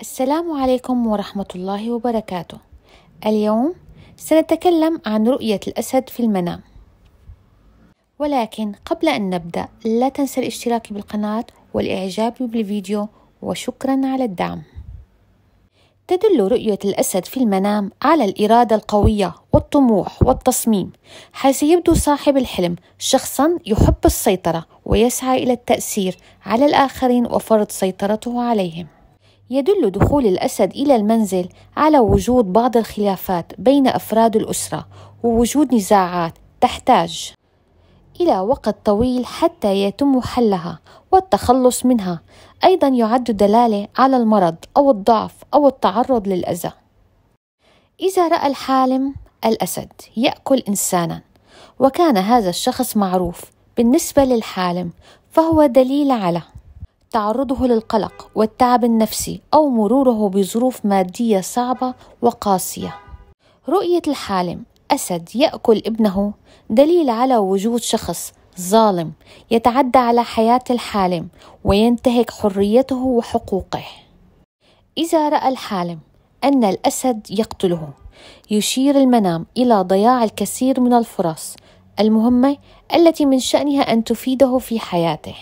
السلام عليكم ورحمة الله وبركاته. اليوم سنتكلم عن رؤية الأسد في المنام. ولكن قبل أن نبدأ لا تنسى الاشتراك بالقناة والإعجاب بالفيديو وشكرا على الدعم. تدل رؤية الأسد في المنام على الإرادة القوية والطموح والتصميم، حيث يبدو صاحب الحلم شخصًا يحب السيطرة ويسعى إلى التأثير على الآخرين وفرض سيطرته عليهم. يدل دخول الأسد إلى المنزل على وجود بعض الخلافات بين أفراد الأسرة ووجود نزاعات تحتاج إلى وقت طويل حتى يتم حلها والتخلص منها أيضا يعد دلالة على المرض أو الضعف أو التعرض للأذى إذا رأى الحالم الأسد يأكل إنسانا وكان هذا الشخص معروف بالنسبة للحالم فهو دليل على تعرضه للقلق والتعب النفسي أو مروره بظروف مادية صعبة وقاسية. رؤية الحالم أسد يأكل ابنه دليل على وجود شخص ظالم يتعدى على حياة الحالم وينتهك حريته وحقوقه. إذا رأى الحالم أن الأسد يقتله يشير المنام إلى ضياع الكثير من الفرص المهمة التي من شأنها أن تفيده في حياته.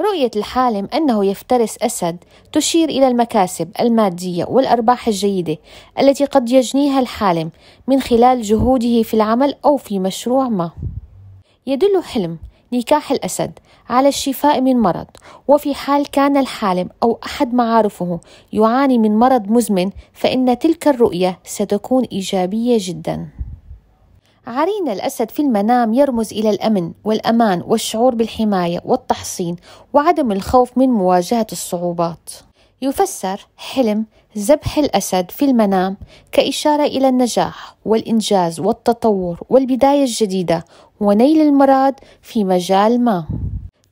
رؤية الحالم أنه يفترس أسد تشير إلى المكاسب المادية والأرباح الجيدة التي قد يجنيها الحالم من خلال جهوده في العمل أو في مشروع ما. يدل حلم نكاح الأسد على الشفاء من مرض، وفي حال كان الحالم أو أحد معارفه يعاني من مرض مزمن فإن تلك الرؤية ستكون إيجابية جداً. عرين الأسد في المنام يرمز إلى الأمن والأمان والشعور بالحماية والتحصين وعدم الخوف من مواجهة الصعوبات. يفسر حلم ذبح الأسد في المنام كإشارة إلى النجاح والإنجاز والتطور والبداية الجديدة ونيل المراد في مجال ما.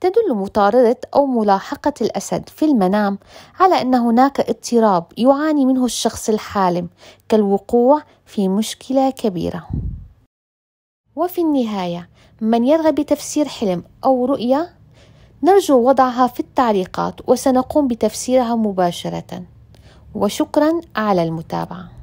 تدل مطاردة أو ملاحقة الأسد في المنام على أن هناك اضطراب يعاني منه الشخص الحالم كالوقوع في مشكلة كبيرة. وفي النهاية من يرغب بتفسير حلم أو رؤية نرجو وضعها في التعليقات وسنقوم بتفسيرها مباشرة وشكرا على المتابعه